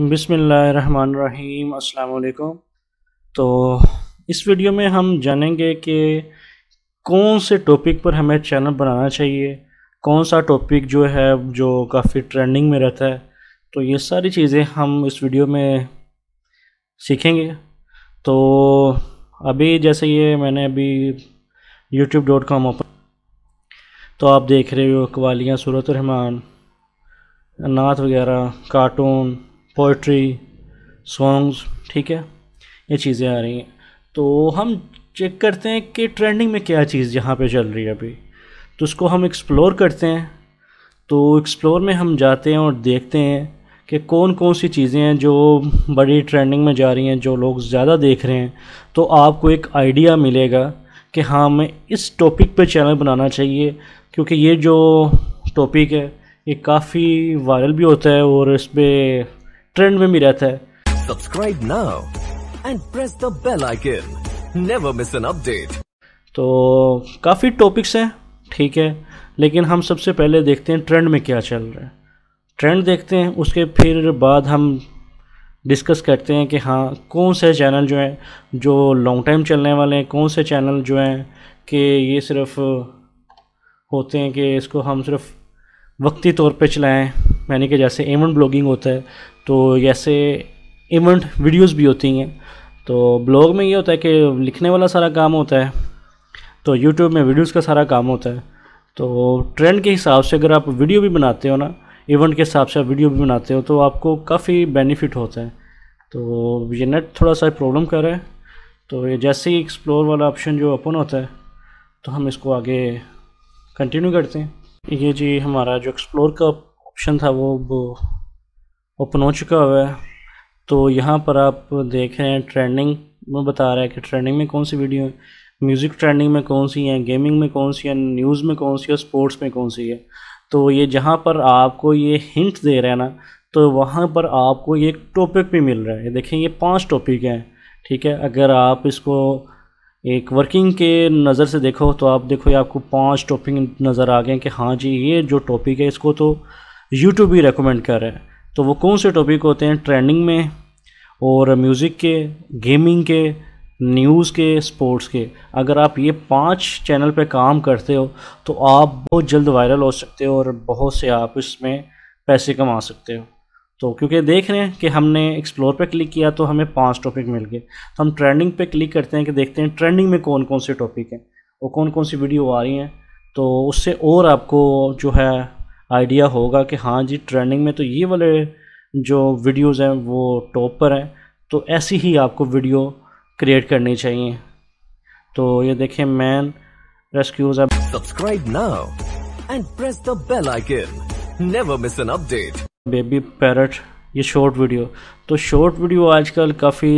अस्सलाम वालेकुम तो इस वीडियो में हम जानेंगे कि कौन से टॉपिक पर हमें चैनल बनाना चाहिए कौन सा टॉपिक जो है जो काफ़ी ट्रेंडिंग में रहता है तो ये सारी चीज़ें हम इस वीडियो में सीखेंगे तो अभी जैसे ये मैंने अभी यूट्यूब डॉट कॉम ओपन तो आप देख रहे हो कवालियाँ सूरत रहमान नात वगैरह कार्टून पोइट्री सॉन्ग्स ठीक है ये चीज़ें आ रही हैं तो हम चेक करते हैं कि ट्रेंडिंग में क्या चीज़ यहाँ पे चल रही है अभी तो उसको हम एक्सप्लोर करते हैं तो एक्सप्लोर में हम जाते हैं और देखते हैं कि कौन कौन सी चीज़ें हैं जो बड़ी ट्रेंडिंग में जा रही हैं जो लोग ज़्यादा देख रहे हैं तो आपको एक आइडिया मिलेगा कि हाँ हमें इस टॉपिक पे चैनल बनाना चाहिए क्योंकि ये जो टॉपिक है ये काफ़ी वायरल भी होता है और इस पर ट्रेंड में भी रहता है subscribe now and press the bell icon never miss an update तो काफ़ी टॉपिक्स हैं ठीक है लेकिन हम सबसे पहले देखते हैं ट्रेंड में क्या चल रहा है ट्रेंड देखते हैं उसके फिर बाद हम डिस्कस करते हैं कि हाँ कौन से चैनल जो हैं जो लॉन्ग टाइम चलने वाले हैं कौन से चैनल जो हैं कि ये सिर्फ होते हैं कि इसको हम सिर्फ वक्ती तौर पे चलाएं यानी कि जैसे एमन ब्लॉगिंग होता है तो जैसे इवेंट वीडियोस भी होती हैं तो ब्लॉग में ये होता है कि लिखने वाला सारा काम होता है तो यूट्यूब में वीडियोस का सारा काम होता है तो ट्रेंड के हिसाब से अगर आप वीडियो भी बनाते हो ना इवेंट के हिसाब से आप वीडियो भी बनाते हो तो आपको काफ़ी बेनिफिट होता है तो ये नेट थोड़ा सा प्रॉब्लम कर रहा है तो ये जैसे ही एक्सप्लोर वाला ऑप्शन जो ओपन होता है तो हम इसको आगे कंटिन्यू करते हैं ये जी हमारा जो एक्सप्लोर का ऑप्शन था वो, वो ओपन हो चुका हुआ है तो यहाँ पर आप देख रहे हैं ट्रेंडिंग में बता रहा है कि ट्रेंडिंग में कौन सी वीडियो है म्यूज़िक ट्रेंडिंग में कौन सी है गेमिंग में कौन सी है न्यूज़ में कौन सी है स्पोर्ट्स में कौन सी है तो ये जहाँ पर आपको ये हिंट दे रहा है ना तो वहाँ पर आपको ये टॉपिक भी मिल रहा है देखें ये पांच टॉपिक हैं ठीक है अगर आप इसको एक वर्किंग के नज़र से देखो तो आप देखो ये आपको पांच टॉपिक नज़र आ गए कि हाँ जी ये जो टॉपिक है इसको तो यूट्यूब ही रेकमेंड कर रहा है तो वो कौन से टॉपिक होते हैं ट्रेंडिंग में और म्यूज़िक के गेमिंग के न्यूज़ के स्पोर्ट्स के अगर आप ये पांच चैनल पे काम करते हो तो आप बहुत जल्द वायरल हो सकते हो और बहुत से आप इसमें पैसे कमा सकते हो तो क्योंकि देख रहे हैं कि हमने एक्सप्लोर पे क्लिक किया तो हमें पांच टॉपिक मिल गए तो हम ट्रेंडिंग पे क्लिक करते हैं कि देखते हैं ट्रेंडिंग में कौन कौन से टॉपिक हैं और कौन कौन सी वीडियो आ रही हैं तो उससे और आपको जो है आइडिया होगा कि हाँ जी ट्रेंडिंग में तो ये वाले जो वीडियोस हैं वो टॉप पर हैं तो ऐसी ही आपको वीडियो क्रिएट करनी चाहिए तो ये देखें man rescues subscribe now and press the bell icon never miss an update baby parrot ये शॉर्ट वीडियो तो शॉर्ट वीडियो आजकल काफ़ी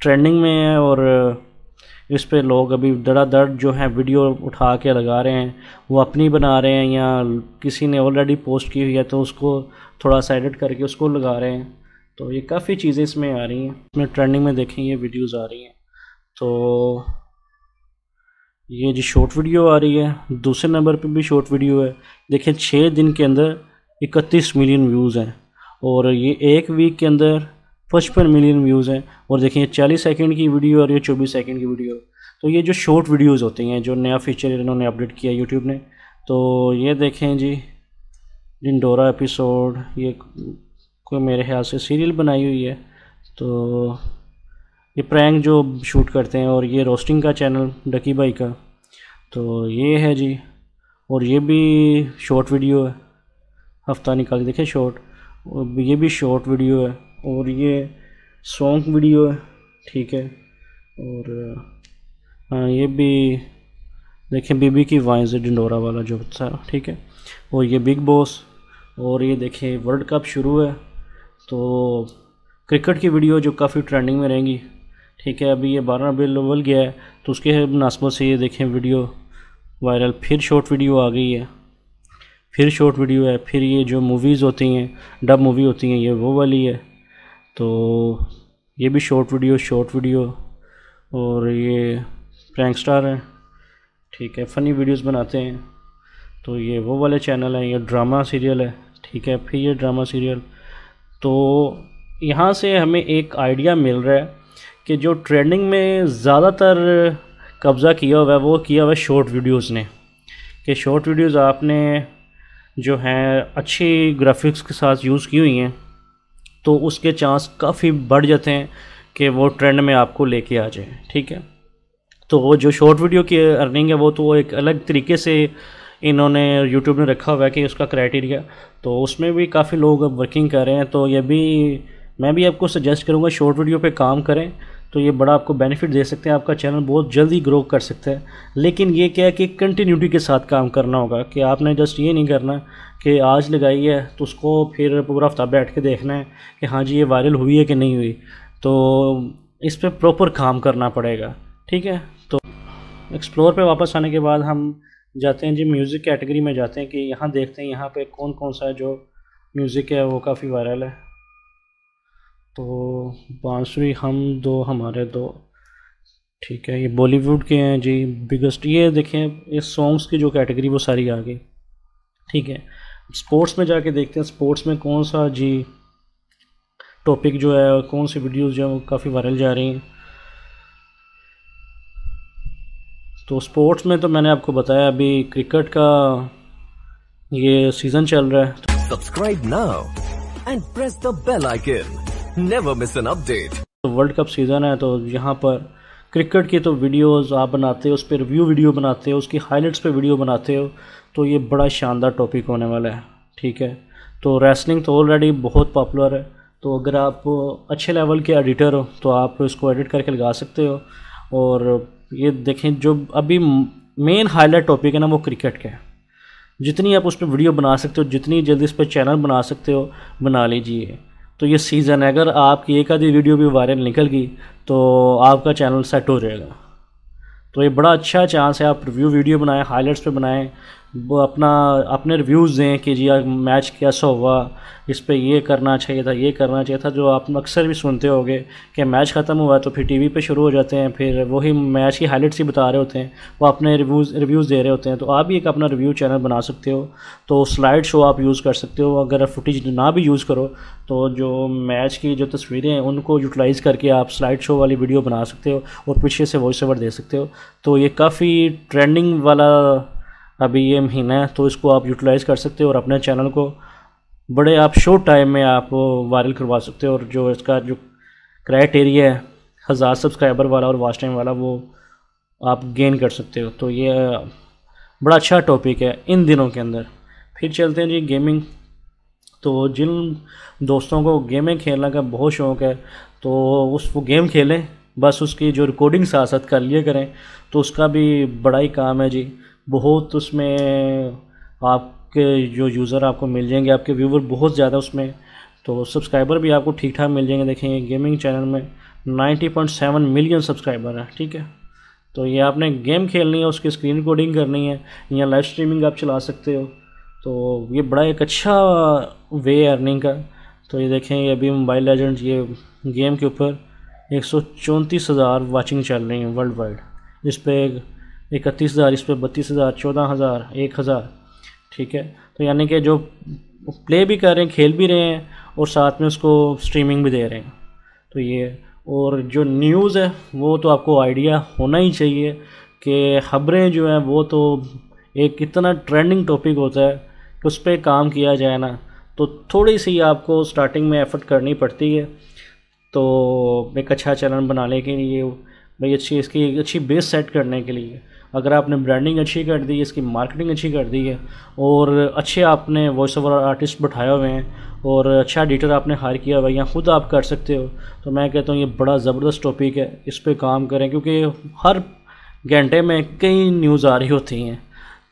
ट्रेंडिंग में है और इस पे लोग अभी दड़ा दड़ जो है वीडियो उठा के लगा रहे हैं वो अपनी बना रहे हैं या किसी ने ऑलरेडी पोस्ट की हुई है तो उसको थोड़ा सा एडिट करके उसको लगा रहे हैं तो ये काफ़ी चीज़ें इसमें आ रही हैं इसमें ट्रेंडिंग में देखें ये वीडियोज़ आ रही हैं तो ये जी शॉर्ट वीडियो आ रही है दूसरे नंबर पे भी शॉर्ट वीडियो है देखें छः दिन के अंदर इकतीस मिलियन व्यूज़ हैं और ये एक वीक के अंदर पचपन मिलियन व्यूज़ हैं और देखिए चालीस सेकेंड की वीडियो और ये चौबीस सेकेंड की वीडियो तो ये जो शॉर्ट वीडियोज़ होती हैं जो नया फीचर इन्होंने अपडेट किया यूट्यूब ने तो ये देखें जी डिंडोरा एपिसोड ये कोई मेरे ख्याल से सीरियल बनाई हुई है तो ये प्रैंक जो शूट करते हैं और ये रोस्टिंग का चैनल डकी भाई का तो ये है जी और ये भी शॉर्ट वीडियो है हफ्ता निकाल के देखें शॉर्ट ये भी शॉर्ट वीडियो है और ये सॉन्ग वीडियो है ठीक है और हाँ ये भी देखिए बीबी की वाइज डिंडोरा वाला जो था ठीक है और ये बिग बॉस और ये देखिए वर्ल्ड कप शुरू है तो क्रिकेट की वीडियो जो काफ़ी ट्रेंडिंग में रहेंगी ठीक है अभी ये बारह लेवल गया है तो उसके मुनासबत से ये देखें वीडियो वायरल फिर शॉर्ट वीडियो आ गई है फिर शॉर्ट वीडियो है फिर ये जो मूवीज़ होती हैं डब मूवी होती हैं ये वो वाली है तो ये भी शॉर्ट वीडियो शॉर्ट वीडियो और ये प्रैंक स्टार है ठीक है फ़नी वीडियोस बनाते हैं तो ये वो वाले चैनल हैं ये ड्रामा सीरियल है ठीक है फिर ये ड्रामा सीरियल तो यहाँ से हमें एक आइडिया मिल रहा है कि जो ट्रेंडिंग में ज़्यादातर कब्ज़ा किया हुआ है वो किया हुआ है शॉर्ट वीडियोज़ ने कि शॉर्ट वीडियोज़ आपने जो हैं अच्छी ग्राफिक्स के साथ यूज़ की हुई हैं तो उसके चांस काफ़ी बढ़ जाते हैं कि वो ट्रेंड में आपको लेके आ जाए ठीक है तो जो शॉर्ट वीडियो की अर्निंग है वो तो वो एक अलग तरीके से इन्होंने यूट्यूब ने रखा हुआ है कि उसका क्राइटेरिया तो उसमें भी काफ़ी लोग अब वर्किंग कर रहे हैं तो ये भी मैं भी आपको सजेस्ट करूँगा शॉर्ट वीडियो पर काम करें तो ये बड़ा आपको बेनिफिट दे सकते हैं आपका चैनल बहुत जल्दी ग्रो कर सकते हैं लेकिन ये क्या है कि कंटिन्यूटी के साथ काम करना होगा कि आपने जस्ट ये नहीं करना कि आज लगाई है तो उसको फिर पूरा हफ्ता बैठ के देखना है कि हाँ जी ये वायरल हुई है कि नहीं हुई तो इस पर प्रॉपर काम करना पड़ेगा ठीक है तो एक्सप्लोर पर वापस आने के बाद हम जाते हैं जी म्यूज़िक कैटेगरी में जाते हैं कि यहाँ देखते हैं यहाँ पर कौन कौन सा जो म्यूज़िक है वो काफ़ी वायरल है तो बांसुरी हम दो हमारे दो ठीक है ये बॉलीवुड के हैं जी बिगेस्ट ये देखें इस सॉन्ग्स की जो कैटेगरी वो सारी आ गई ठीक है स्पोर्ट्स में जाके देखते हैं स्पोर्ट्स में कौन सा जी टॉपिक जो है कौन सी वीडियोस जो है वो काफ़ी वायरल जा रही हैं तो स्पोर्ट्स में तो मैंने आपको बताया अभी क्रिकेट का ये सीज़न चल रहा है subscribe now and press the bell icon never miss an update. World cup season है तो यहाँ पर क्रिकेट की तो वीडियोस आप बनाते हो उस पर रिव्यू वीडियो बनाते हो उसकी हाइलाइट्स पे वीडियो बनाते हो तो ये बड़ा शानदार टॉपिक होने वाला है ठीक है तो रेसलिंग तो ऑलरेडी बहुत पॉपुलर है तो अगर आप अच्छे लेवल के एडिटर हो तो आप इसको एडिट करके लगा सकते हो और ये देखें जो अभी मेन हाईलाइट टॉपिक है ना वो क्रिकेट का है जितनी आप उस पर वीडियो बना सकते हो जितनी जल्दी इस पर चैनल बना सकते हो बना लीजिए तो ये सीज़न है अगर आपकी एक आधी वीडियो भी वायरल निकल गई तो आपका चैनल सेट हो जाएगा तो ये बड़ा अच्छा चांस है आप रिव्यू वीडियो बनाएं हाईलाइट्स पे बनाएं अपना अपने रिव्यूज़ दें कि जी मैच कैसा हुआ इस पर ये करना चाहिए था ये करना चाहिए था जो आप अक्सर भी सुनते होंगे कि मैच ख़त्म हुआ तो फिर टीवी पे शुरू हो जाते हैं फिर वही मैच की हाईलाइट्स ही बता रहे होते हैं वो अपने रिव्यूज़ रिव्यूज़ दे रहे होते हैं तो आप भी एक अपना रिव्यू चैनल बना सकते हो तो स्लाइड शो आप यूज़ कर सकते हो अगर फुटेज ना भी यूज़ करो तो जो मैच की जो तस्वीरें हैं उनको यूटिलाइज़ करके आप स्लाइड शो वाली वीडियो बना सकते हो और पीछे से वॉइस ओवर दे सकते हो तो ये काफ़ी ट्रेंडिंग वाला अभी ये महीना है तो इसको आप यूटिलाइज़ कर सकते हो और अपने चैनल को बड़े आप शो टाइम में आप वायरल करवा सकते हो और जो इसका जो क्राइटेरिया है हज़ार सब्सक्राइबर वाला और वाच टाइम वाला वो आप गेन कर सकते हो तो ये बड़ा अच्छा टॉपिक है इन दिनों के अंदर फिर चलते हैं जी गेमिंग तो जिन दोस्तों को गेमें खेलने का बहुत शौक़ है तो उस वो गेम खेलें बस उसकी जो रिकॉर्डिंग साथ साथ कर लिए करें तो उसका भी बड़ा ही काम है जी बहुत उसमें आपके जो यूज़र आपको मिल जाएंगे आपके व्यूवर बहुत ज़्यादा उसमें तो सब्सक्राइबर भी आपको ठीक ठाक मिल जाएंगे देखेंगे गेमिंग चैनल में 90.7 मिलियन सब्सक्राइबर हैं ठीक है तो ये आपने गेम खेलनी है उसकी स्क्रीन रिकॉर्डिंग करनी है या लाइव स्ट्रीमिंग आप चला सकते हो तो ये बड़ा एक अच्छा वे है अर्निंग का तो ये देखें ये अभी मोबाइल लेजेंड ये गेम के ऊपर एक सौ चौंतीस हज़ार वाचिंग चल रही है वर्ल्ड वाइड इस पर इकतीस हज़ार इस पर बत्तीस हज़ार चौदह हज़ार एक हज़ार ठीक है तो यानी कि जो प्ले भी कर रहे हैं खेल भी रहे हैं और साथ में उसको स्ट्रीमिंग भी दे रहे हैं तो ये और जो न्यूज़ है वो तो आपको आइडिया होना ही चाहिए कि खबरें जो हैं वो तो एक इतना ट्रेंडिंग टॉपिक होता है कि उस पर काम किया जाए ना तो थोड़ी सी आपको स्टार्टिंग में एफ़र्ट करनी पड़ती है तो एक अच्छा चैनल बनाने के लिए भाई अच्छी इसकी अच्छी बेस सेट करने के लिए अगर आपने ब्रांडिंग अच्छी कर दी है इसकी मार्केटिंग अच्छी कर दी है और अच्छे आपने वॉइस ओवर आर्टिस्ट बैठाए हुए हैं और अच्छा एडिटर आपने हायर किया हुआ है या ख़ुद आप कर सकते हो तो मैं कहता हूँ ये बड़ा ज़बरदस्त टॉपिक है इस पर काम करें क्योंकि हर घंटे में कई न्यूज़ आ रही होती हैं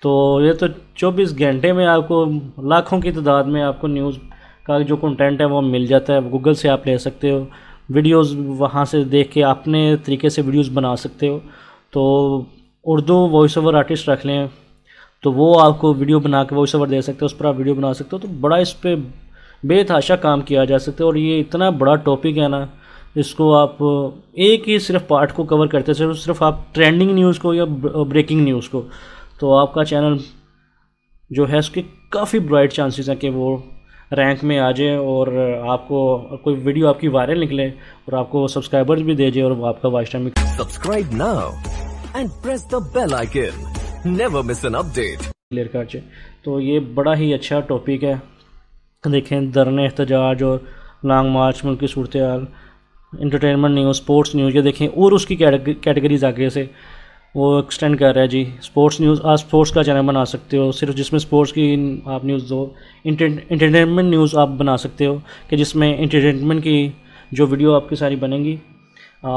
तो ये तो चौबीस घंटे में आपको लाखों की तादाद में आपको न्यूज़ का जो कंटेंट है वो मिल जाता है गूगल से आप ले सकते हो वीडियोस वहाँ से देख के अपने तरीके से वीडियोस बना सकते हो तो उर्दू वॉइस ओवर आर्टिस्ट रख लें तो वो आपको वीडियो बना के वॉइस ओवर दे सकते हैं उस पर आप वीडियो बना सकते हो तो बड़ा इस पर बेतहाशा काम किया जा सकता है और ये इतना बड़ा टॉपिक है ना इसको आप एक ही सिर्फ पार्ट को कवर करते सिर्फ सिर्फ आप ट्रेंडिंग न्यूज़ को या ब्रेकिंग न्यूज़ uh, को तो आपका चैनल जो है उसके काफ़ी ब्राइट चांसेस हैं कि वो रैंक में आ जाए और आपको कोई वीडियो आपकी वायरल निकले और आपको सब्सक्राइबर्स भी दे जाए और आपका watch time subscribe now and press the bell icon. Never miss an update. Clear कर तो ये बड़ा ही अच्छा टॉपिक है देखें धरन एहतजाज और लॉन्ग मार्च में उनकी सूरत हाल इंटरटेनमेंट न्यूज़ स्पोर्ट्स न्यूज़ ये देखें और उसकी कैटेगरीज आगे से वो एक्सटेंड कर रहा है जी स्पोर्ट्स न्यूज़ आप स्पोर्ट्स का चैनल बना सकते हो सिर्फ जिसमें स्पोर्ट्स की आप न्यूज़ दो इंटरटेनमेंट न्यूज़ आप बना सकते हो कि जिसमें इंटरटेनमेंट की जो वीडियो आपकी सारी बनेंगी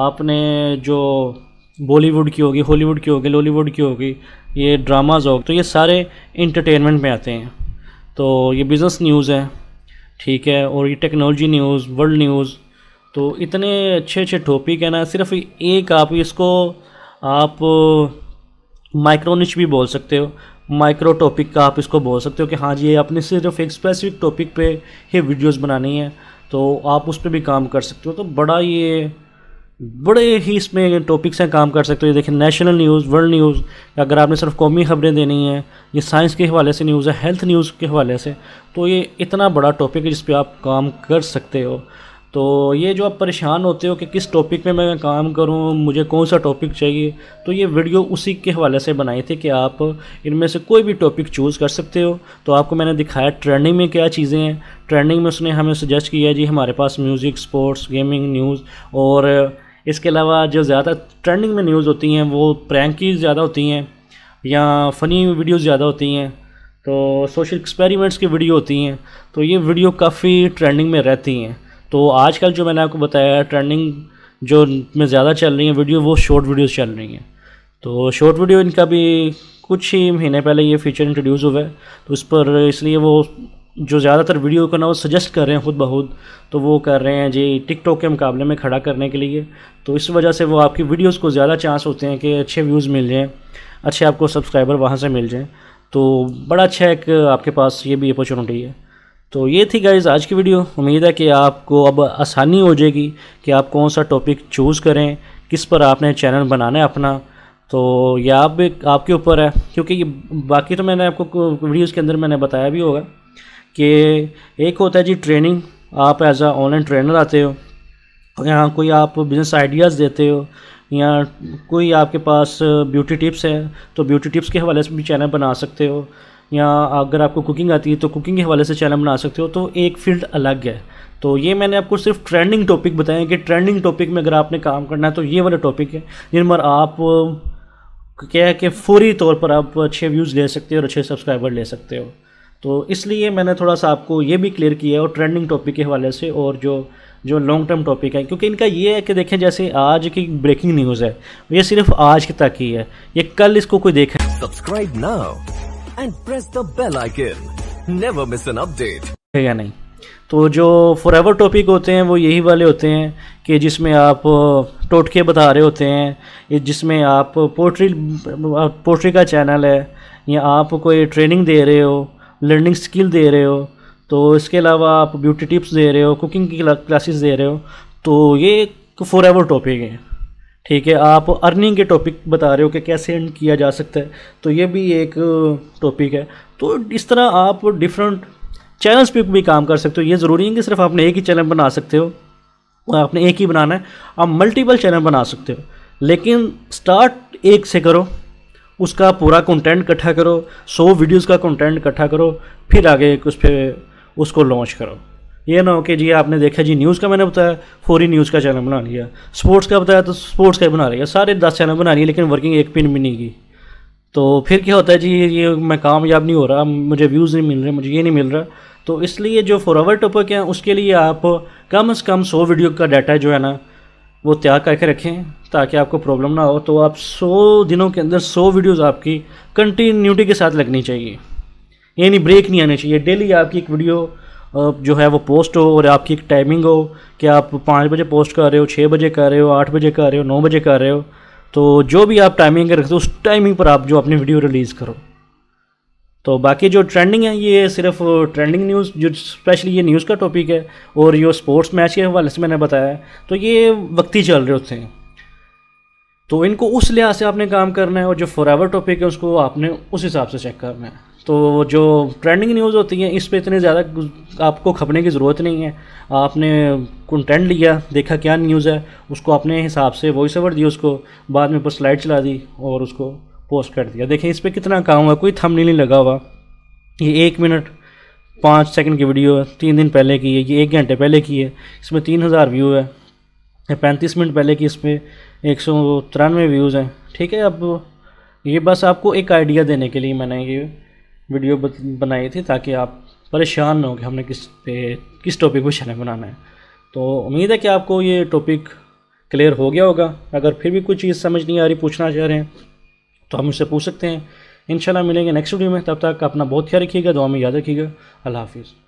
आपने जो बॉलीवुड की होगी हॉलीवुड की होगी लॉलीवुड की होगी ये ड्रामाज हो तो ये सारे इंटरटेनमेंट में आते हैं तो ये बिज़नेस न्यूज़ है ठीक है और ये टेक्नोलॉजी न्यूज़ वर्ल्ड न्यूज़ तो इतने अच्छे अच्छे टॉपिक है ना सिर्फ एक आप इसको आप माइक्रोनिच भी बोल सकते हो माइक्रो टॉपिक का आप इसको बोल सकते हो कि हाँ जी ये आपने सिर्फ एक स्पेसिफिक टॉपिक पे ही वीडियोस बनानी है तो आप उस पर भी काम कर सकते हो तो बड़ा ये बड़े ही इसमें टॉपिक से काम कर सकते हो देखिए नेशनल न्यूज़ वर्ल्ड न्यूज़ अगर आपने सिर्फ कौमी ख़बरें देनी है ये साइंस के हवाले से न्यूज़ है हेल्थ न्यूज़ के हवाले से तो ये इतना बड़ा टॉपिक है जिस पर आप काम कर सकते हो तो ये जो आप परेशान होते हो कि किस टॉपिक पे मैं काम करूं मुझे कौन सा टॉपिक चाहिए तो ये वीडियो उसी के हवाले से बनाई थी कि आप इनमें से कोई भी टॉपिक चूज़ कर सकते हो तो आपको मैंने दिखाया ट्रेंडिंग में क्या चीज़ें हैं ट्रेंडिंग में उसने हमें सजेस्ट किया जी हमारे पास म्यूज़िक स्पोर्ट्स गेमिंग न्यूज़ और इसके अलावा जो ज़्यादा ट्रेंडिंग में न्यूज़ होती हैं वो प्रैंक की ज़्यादा होती हैं या फ़नी वीडियोज़ ज़्यादा होती हैं तो सोशल एक्सपेरिमेंट्स की वीडियो होती हैं तो ये वीडियो काफ़ी ट्रेंडिंग में रहती हैं तो आजकल जो मैंने आपको बताया ट्रेंडिंग जो में ज़्यादा चल रही हैं वीडियो वो शॉर्ट वीडियोस चल रही हैं तो शॉर्ट वीडियो इनका भी कुछ ही महीने पहले ये फीचर इंट्रोड्यूस हुआ है तो इस पर इसलिए वो जो ज़्यादातर वीडियो को ना वो सजेस्ट कर रहे हैं खुद बहुत तो वो कर रहे हैं जी टिकटॉक के मुकाबले में खड़ा करने के लिए तो इस वजह से वो आपकी वीडियोस को ज़्यादा चांस होते हैं कि अच्छे व्यूज़ मिल जाएँ अच्छे आपको सब्सक्राइबर वहाँ से मिल जाएँ तो बड़ा अच्छा एक आपके पास ये भी अपॉर्चुनिटी है तो ये थी गाइज़ आज की वीडियो उम्मीद है कि आपको अब आसानी हो जाएगी कि आप कौन सा टॉपिक चूज़ करें किस पर आपने चैनल बनाना है अपना तो ये आप भी आपके ऊपर है क्योंकि बाकी तो मैंने आपको वीडियोज़ के अंदर मैंने बताया भी होगा कि एक होता है जी ट्रेनिंग आप एज आ ऑनलाइन ट्रेनर आते हो या कोई आप बिज़नेस आइडियाज़ देते हो या कोई आपके पास ब्यूटी टिप्स है तो ब्यूटी टिप्स के हवाले से भी चैनल बना सकते हो या अगर आपको कुकिंग आती है तो कुकिंग के हवाले से चैनल बना सकते हो तो एक फील्ड अलग है तो ये मैंने आपको सिर्फ ट्रेंडिंग टॉपिक बताया कि ट्रेंडिंग टॉपिक में अगर आपने काम करना है तो ये वाला टॉपिक है जिन पर आप क्या है कि फौरी तौर पर आप अच्छे व्यूज़ ले सकते हो और अच्छे सब्सक्राइबर ले सकते हो तो इसलिए मैंने थोड़ा सा आपको ये भी क्लियर किया है और ट्रेंडिंग टॉपिक के हवाले से और जो जो लॉन्ग टर्म टॉपिक है क्योंकि इनका ये है कि देखें जैसे आज की ब्रेकिंग न्यूज़ है ये सिर्फ आज की तक ही है ये कल इसको कोई देखे subscribe now and press the bell icon never miss an update है या नहीं तो जो एवर टॉपिक होते हैं वो यही वाले होते हैं कि जिसमें आप टोटके बता रहे होते हैं जिसमें आप पोट्री पोट्री का चैनल है या आप कोई ट्रेनिंग दे रहे हो लर्निंग स्किल दे रहे हो तो इसके अलावा आप ब्यूटी टिप्स दे रहे हो कुकिंग की क्लासेस दे रहे हो तो ये एक फॉर एवर टॉपिक है ठीक है आप अर्निंग के टॉपिक बता रहे हो कि कैसे अर्न किया जा सकता है तो ये भी एक टॉपिक है तो इस तरह आप डिफरेंट चैनल्स पे भी काम कर सकते हो ये ज़रूरी है कि सिर्फ आपने एक ही चैनल बना सकते हो आपने एक ही बनाना है आप मल्टीपल चैनल बना सकते हो लेकिन स्टार्ट एक से करो उसका पूरा कंटेंट इकट्ठा करो सौ वीडियोस का कंटेंट इकट्ठा करो फिर आगे उस पर उसको लॉन्च करो ये ना हो कि जी आपने देखा जी न्यूज़ का मैंने बताया फौरी न्यूज़ का चैनल बना लिया स्पोर्ट्स का बताया तो स्पोर्ट्स का ही बना लिया सारे दस चैनल बना लिए लेकिन वर्किंग एक पिन भी नहीं की तो फिर क्या होता है जी ये मैं कामयाब नहीं हो रहा मुझे व्यूज़ नहीं मिल रहे मुझे ये नहीं मिल रहा तो इसलिए जो फॉरवर्ड टॉपिक हैं उसके लिए आप कम से कम सौ वीडियो का डाटा जो है ना वो त्याग करके रखें ताकि आपको प्रॉब्लम ना हो तो आप 100 दिनों के अंदर 100 वीडियोस आपकी कंटिन्यूटी के साथ लगनी चाहिए यानी ब्रेक नहीं आने चाहिए डेली आपकी एक वीडियो जो है वो पोस्ट हो और आपकी एक टाइमिंग हो कि आप पाँच बजे पोस्ट कर रहे हो छः बजे कर रहे हो आठ बजे कर रहे हो नौ बजे कर रहे हो तो जो भी आप टाइमिंग रखते हो उस टाइमिंग पर आप जो अपनी वीडियो रिलीज़ करो तो बाकी जो ट्रेंडिंग है ये सिर्फ ट्रेंडिंग न्यूज़ जो स्पेशली ये न्यूज़ का टॉपिक है और ये स्पोर्ट्स मैच के हवाले से मैंने बताया तो ये वक्ती चल रहे होते हैं तो इनको उस लिहाज से आपने काम करना है और जो फॉरवर टॉपिक है उसको आपने उस हिसाब से चेक करना है तो जो ट्रेंडिंग न्यूज़ होती है इस पर इतने ज़्यादा आपको खपने की ज़रूरत नहीं है आपने कंटेंट लिया देखा क्या न्यूज़ है उसको अपने हिसाब से वॉइस ओवर दी उसको बाद में ऊपर स्लाइड चला दी और उसको पोस्ट कर दिया देखिए इस पर कितना काम हुआ कोई थम नहीं लगा हुआ ये एक मिनट पाँच सेकंड की वीडियो है तीन दिन पहले की है ये एक घंटे पहले की है इसमें तीन हज़ार व्यू है पैंतीस मिनट पहले की इसमें एक सौ तिरानवे व्यूज़ हैं ठीक है अब ये बस आपको एक आइडिया देने के लिए मैंने ये वीडियो बनाई थी ताकि आप परेशान ना हो कि हमने किस पे किस टॉपिक पर चैनल बनाना है तो उम्मीद है कि आपको ये टॉपिक क्लियर हो गया होगा अगर फिर भी कुछ चीज़ समझ नहीं आ रही पूछना चाह रहे हैं तो हम उससे पूछ सकते हैं इन मिलेंगे नेक्स्ट वीडियो में तब तक अपना बहुत ख्याल रखिएगा दुआ में याद रखिएगा अल्लाह हाफिज़